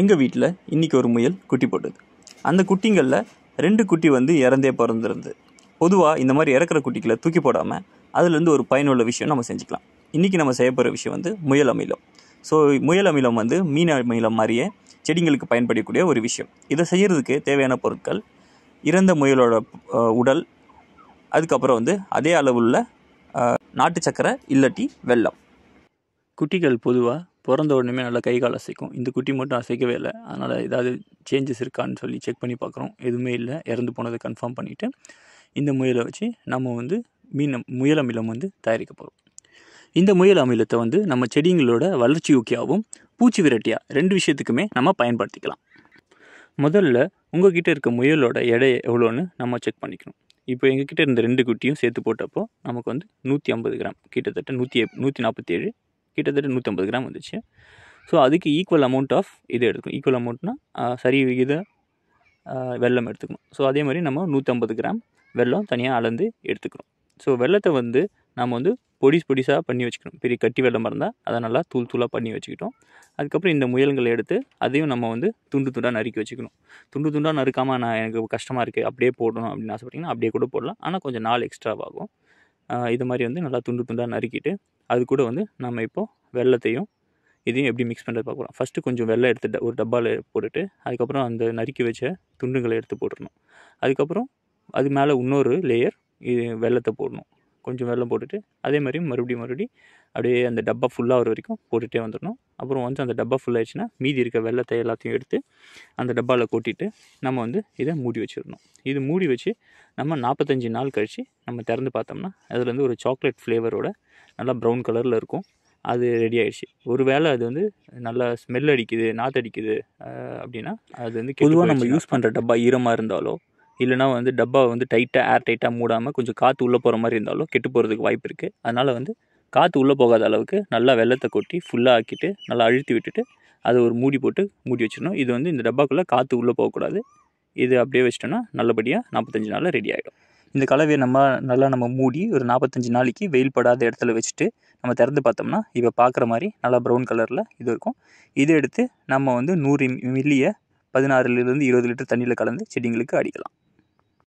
எங்கள் வீட்டில் இன்றைக்கி ஒரு முயல் குட்டி போட்டது அந்த குட்டிங்களில் ரெண்டு குட்டி வந்து இறந்தே பிறந்திருந்து பொதுவாக இந்த மாதிரி இறக்குற குட்டிகளை தூக்கி போடாமல் அதுலேருந்து ஒரு பயனுள்ள விஷயம் நம்ம செஞ்சுக்கலாம் இன்றைக்கி நம்ம செய்ய போகிற விஷயம் வந்து முயல் அமிலம் ஸோ முயல் அமிலம் வந்து மீன் அமிலம் மாதிரியே செடிங்களுக்கு பயன்படக்கூடிய ஒரு விஷயம் இதை செய்கிறதுக்கு தேவையான பொருட்கள் இறந்த முயலோட உடல் அதுக்கப்புறம் வந்து அதே அளவுள்ள நாட்டு சக்கரை இல்லட்டி வெள்ளம் குட்டிகள் பொதுவாக பிறந்த உடனே நல்லா கை கால் அசைக்கும் இந்த குட்டி மட்டும் அசைக்கவே இல்லை அதனால் ஏதாவது சேஞ்சஸ் இருக்கான்னு சொல்லி செக் பண்ணி பார்க்குறோம் எதுவுமே இல்லை இறந்து போனதை கன்ஃபார்ம் பண்ணிவிட்டு இந்த முயலை வச்சு நம்ம வந்து மீன் முயல் அமிலம் வந்து தயாரிக்க போகிறோம் இந்த முயல் அமிலத்தை வந்து நம்ம செடிங்களோட வளர்ச்சி ஊக்கியாகவும் பூச்சி விரட்டியாக ரெண்டு விஷயத்துக்குமே நம்ம பயன்படுத்திக்கலாம் முதல்ல உங்ககிட்ட இருக்க முயலோட எடை எவ்வளோன்னு நம்ம செக் பண்ணிக்கணும் இப்போ எங்ககிட்ட இருந்த ரெண்டு குட்டியும் சேர்த்து போட்டப்போ நமக்கு வந்து நூற்றி ஐம்பது கிராம் கிட்டத்தட்ட நூற்றி நூற்றி நாற்பத்தி ஏழு கிட்டத்தட்ட நூற்றம்பது கிராம் வந்துச்சு ஸோ அதுக்கு ஈக்குவல் அமௌண்ட் ஆஃப் இது எடுத்துக்கணும் ஈக்குவல் அமௌண்ட்னா சரி விகித வெள்ளம் எடுத்துக்கணும் ஸோ அதே மாதிரி நம்ம நூற்றம்பது கிராம் வெள்ளம் தனியாக அளந்து எடுத்துக்கிறோம் ஸோ வெள்ளத்தை வந்து நம்ம வந்து பொடிஸ் பொடிசாக பண்ணி வச்சுக்கணும் பெரிய கட்டி வெள்ளமாக இருந்தால் அதை நல்லா தூள் தூளாக பண்ணி வச்சுக்கிட்டோம் அதுக்கப்புறம் இந்த முயல்களை எடுத்து அதையும் நம்ம வந்து துண்டு துண்டாக நறுக்கி வச்சுக்கணும் துண்டு துண்டாக நறுக்காமல் நான் எனக்கு கஷ்டமாக இருக்குது அப்படியே போடணும் அப்படின்னு ஆசைப்பட்டிங்கன்னா அப்படியே கூட போடலாம் ஆனால் கொஞ்சம் நாள் எக்ஸ்ட்ராவாகும் இது மாதிரி வந்து நல்லா துண்டு துண்டாக நறுக்கிட்டு அது கூட வந்து நம்ம இப்போது வெள்ளத்தையும் இதையும் எப்படி மிக்ஸ் பண்ணுறது பார்க்குறோம் ஃபஸ்ட்டு கொஞ்சம் வெள்ளை எடுத்து ஒரு டப்பாவில் போட்டுட்டு அதுக்கப்புறம் அந்த நறுக்கி வச்ச துண்டுங்களை எடுத்து போட்டுடணும் அதுக்கப்புறம் அது மேலே இன்னொரு லேயர் இது வெள்ளத்தை போடணும் கொஞ்சம் வெள்ளம் போட்டுட்டு அதே மாதிரி மறுபடியும் மறுபடியும் அப்படியே அந்த டப்பா ஃபுல்லாக வர வரைக்கும் போட்டுகிட்டே வந்துடணும் அப்புறம் வந்து அந்த டப்பா ஃபுல்லாகிடுச்சுன்னா மீதி இருக்க வெள்ளத்தை எல்லாத்தையும் எடுத்து அந்த டப்பாவில் கொட்டிட்டு நம்ம வந்து இதை மூடி வச்சிடணும் இது மூடி வச்சு நம்ம நாற்பத்தஞ்சு நாள் கழித்து நம்ம திறந்து பார்த்தோம்னா அதுலேருந்து ஒரு சாக்லேட் ஃப்ளேவரோட நல்லா ப்ரௌன் கலரில் இருக்கும் அது ரெடி ஆகிடுச்சு ஒரு வேளை அது வந்து நல்லா ஸ்மெல் அடிக்குது நாத்தடிக்குது அப்படின்னா அது வந்து பொதுவாக நம்ம யூஸ் பண்ணுற டப்பா ஈரமாக இருந்தாலோ இல்லைனா வந்து டப்பா வந்து டைட்டாக ஏர் டைட்டாக மூடாமல் கொஞ்சம் காற்று உள்ளே போகிற மாதிரி இருந்தாலும் கெட்டு போகிறதுக்கு வாய்ப்பு இருக்குது அதனால் வந்து காற்று உள்ளே போகாத அளவுக்கு நல்லா வெள்ளத்தை கொட்டி ஃபுல்லாக ஆக்கிட்டு நல்லா அழுத்தி விட்டுட்டு அதை ஒரு மூடி போட்டு மூடி வச்சிடணும் இது வந்து இந்த டப்பாக்குள்ளே காற்று உள்ளே போகக்கூடாது இது அப்படியே வச்சிட்டோம்னா நல்லபடியாக நாற்பத்தஞ்சு நாளில் ரெடி ஆகிடும் இந்த கலவையை நம்ம நல்லா நம்ம மூடி ஒரு நாற்பத்தஞ்சு நாளைக்கு வெயில் படாத இடத்துல வச்சுட்டு நம்ம திறந்து பார்த்தோம்னா இப்போ பார்க்குற மாதிரி நல்லா ப்ரௌன் கலரில் இது இருக்கும் இதை எடுத்து நம்ம வந்து நூறு மில்லியை பதினாறுலேருந்து இருபது லிட்டர் தண்ணியில் கலந்து செடிங்களுக்கு அடிக்கலாம்